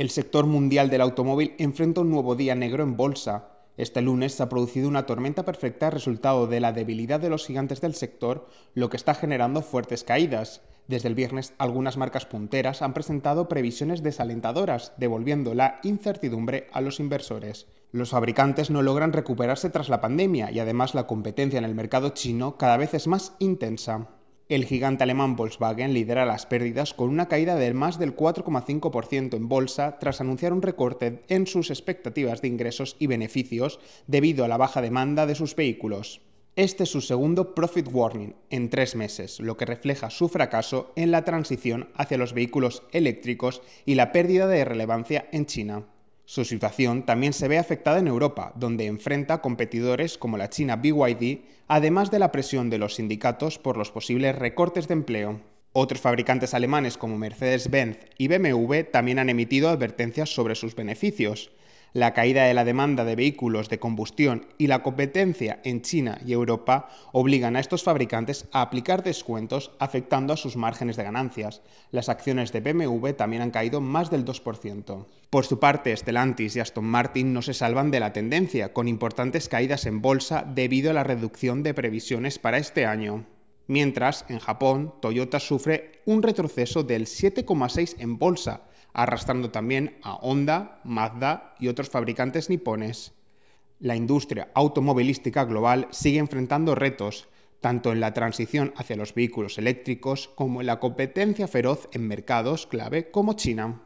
El sector mundial del automóvil enfrenta un nuevo día negro en bolsa. Este lunes se ha producido una tormenta perfecta resultado de la debilidad de los gigantes del sector, lo que está generando fuertes caídas. Desde el viernes, algunas marcas punteras han presentado previsiones desalentadoras, devolviendo la incertidumbre a los inversores. Los fabricantes no logran recuperarse tras la pandemia y además la competencia en el mercado chino cada vez es más intensa. El gigante alemán Volkswagen lidera las pérdidas con una caída del más del 4,5% en bolsa tras anunciar un recorte en sus expectativas de ingresos y beneficios debido a la baja demanda de sus vehículos. Este es su segundo profit warning en tres meses, lo que refleja su fracaso en la transición hacia los vehículos eléctricos y la pérdida de relevancia en China. Su situación también se ve afectada en Europa, donde enfrenta competidores como la China BYD, además de la presión de los sindicatos por los posibles recortes de empleo. Otros fabricantes alemanes como Mercedes-Benz y BMW también han emitido advertencias sobre sus beneficios, la caída de la demanda de vehículos de combustión y la competencia en China y Europa obligan a estos fabricantes a aplicar descuentos afectando a sus márgenes de ganancias. Las acciones de BMW también han caído más del 2%. Por su parte, Stellantis y Aston Martin no se salvan de la tendencia, con importantes caídas en bolsa debido a la reducción de previsiones para este año mientras en Japón Toyota sufre un retroceso del 7,6 en bolsa, arrastrando también a Honda, Mazda y otros fabricantes nipones. La industria automovilística global sigue enfrentando retos, tanto en la transición hacia los vehículos eléctricos como en la competencia feroz en mercados clave como China.